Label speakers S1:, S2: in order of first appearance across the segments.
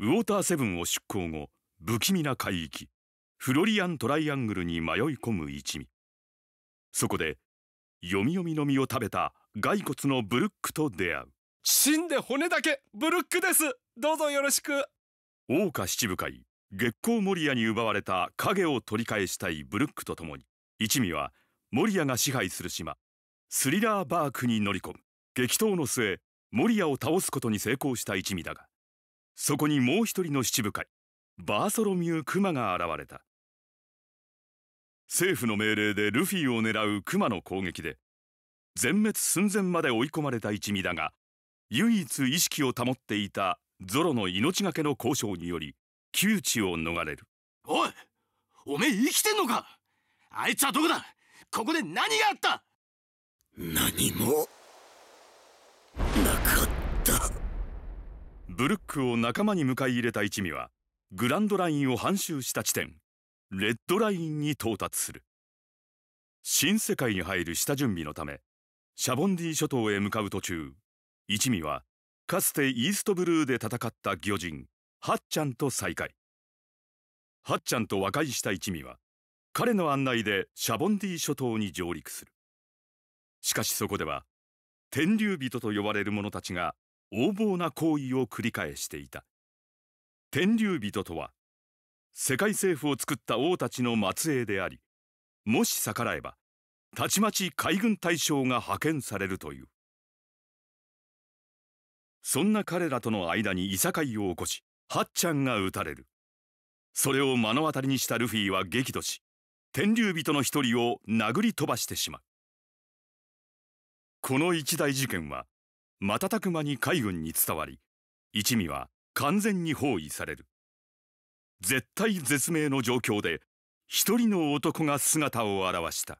S1: ウォーターセブンを出航後不気味な海域フロリアントライアングルに迷い込む一味そこで読み読みの実を食べた骸骨のブルックと出会う死んで骨だけブルックですどうぞよろしく大花七部会月光守谷に奪われた影を取り返したいブルックとともに一味は守谷が支配する島スリラーバークに乗り込む激闘の末守谷を倒すことに成功した一味だがそこにもう一人の七部会バーソロミュー・クマが現れた政府の命令でルフィを狙うクマの攻撃で全滅寸前まで追い込まれた一味だが唯一意識を保っていたゾロの命がけの交渉により窮地を逃れるおいおめえ生きてんのかあいつはどこだここで何があった何もなかったブルックを仲間に迎え入れた一味はグランドラインを半周した地点レッドラインに到達する新世界に入る下準備のためシャボンディ諸島へ向かう途中一味はかつてイーストブルーで戦った魚人ハッちゃんと再会ハッちゃんと和解した一味は彼の案内でシャボンディ諸島に上陸するしかしそこでは天竜人と呼ばれる者たちが横暴な行為を繰り返していた天竜人とは世界政府を作った王たちの末裔でありもし逆らえばたちまち海軍大将が派遣されるというそんな彼らとの間にいさかいを起こしハッちゃんが撃たれるそれを目の当たりにしたルフィは激怒し天竜人の一人を殴り飛ばしてしまうこの一大事件は瞬く間に海軍に伝わり一味は完全に包囲される絶体絶命の状況で一人の男が姿を現した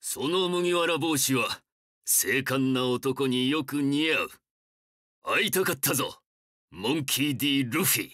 S1: その麦わら帽子は精悍な男によく似合う会いたかったぞモンキー・ D・ ルフィ